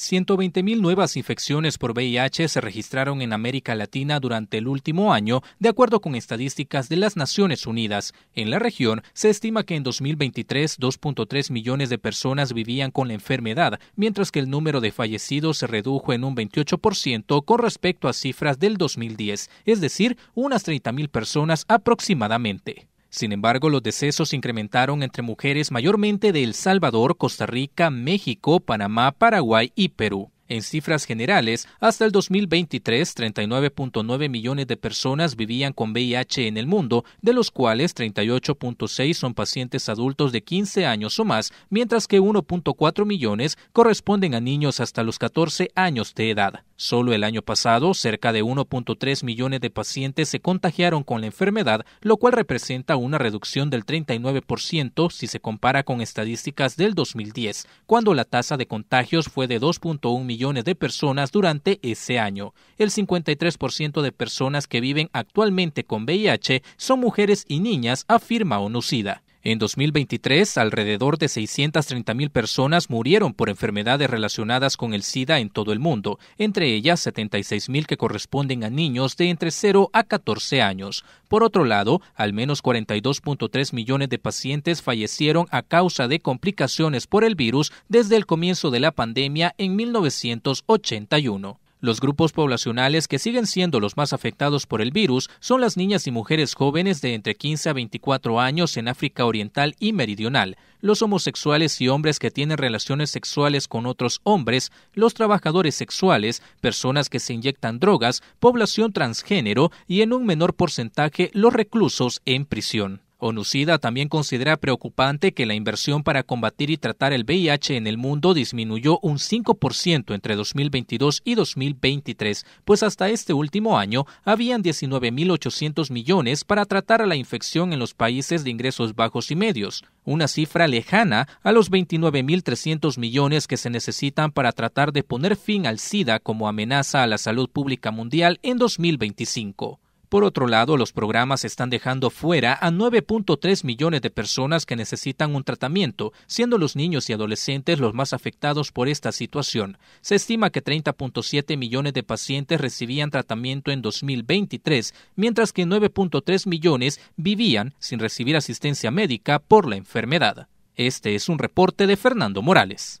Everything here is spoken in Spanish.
120.000 nuevas infecciones por VIH se registraron en América Latina durante el último año, de acuerdo con estadísticas de las Naciones Unidas. En la región, se estima que en 2023 2.3 millones de personas vivían con la enfermedad, mientras que el número de fallecidos se redujo en un 28% con respecto a cifras del 2010, es decir, unas 30.000 personas aproximadamente. Sin embargo, los decesos incrementaron entre mujeres mayormente de El Salvador, Costa Rica, México, Panamá, Paraguay y Perú. En cifras generales, hasta el 2023, 39.9 millones de personas vivían con VIH en el mundo, de los cuales 38.6 son pacientes adultos de 15 años o más, mientras que 1.4 millones corresponden a niños hasta los 14 años de edad. Solo el año pasado, cerca de 1.3 millones de pacientes se contagiaron con la enfermedad, lo cual representa una reducción del 39% si se compara con estadísticas del 2010, cuando la tasa de contagios fue de 2.1 millones de personas durante ese año. El 53% de personas que viven actualmente con VIH son mujeres y niñas, afirma ONUCIDA. En 2023, alrededor de 630.000 personas murieron por enfermedades relacionadas con el SIDA en todo el mundo, entre ellas 76.000 que corresponden a niños de entre 0 a 14 años. Por otro lado, al menos 42.3 millones de pacientes fallecieron a causa de complicaciones por el virus desde el comienzo de la pandemia en 1981. Los grupos poblacionales que siguen siendo los más afectados por el virus son las niñas y mujeres jóvenes de entre 15 a 24 años en África Oriental y Meridional, los homosexuales y hombres que tienen relaciones sexuales con otros hombres, los trabajadores sexuales, personas que se inyectan drogas, población transgénero y en un menor porcentaje los reclusos en prisión. ONUCIDA también considera preocupante que la inversión para combatir y tratar el VIH en el mundo disminuyó un 5% entre 2022 y 2023, pues hasta este último año habían 19.800 millones para tratar a la infección en los países de ingresos bajos y medios, una cifra lejana a los 29.300 millones que se necesitan para tratar de poner fin al SIDA como amenaza a la salud pública mundial en 2025. Por otro lado, los programas están dejando fuera a 9.3 millones de personas que necesitan un tratamiento, siendo los niños y adolescentes los más afectados por esta situación. Se estima que 30.7 millones de pacientes recibían tratamiento en 2023, mientras que 9.3 millones vivían sin recibir asistencia médica por la enfermedad. Este es un reporte de Fernando Morales.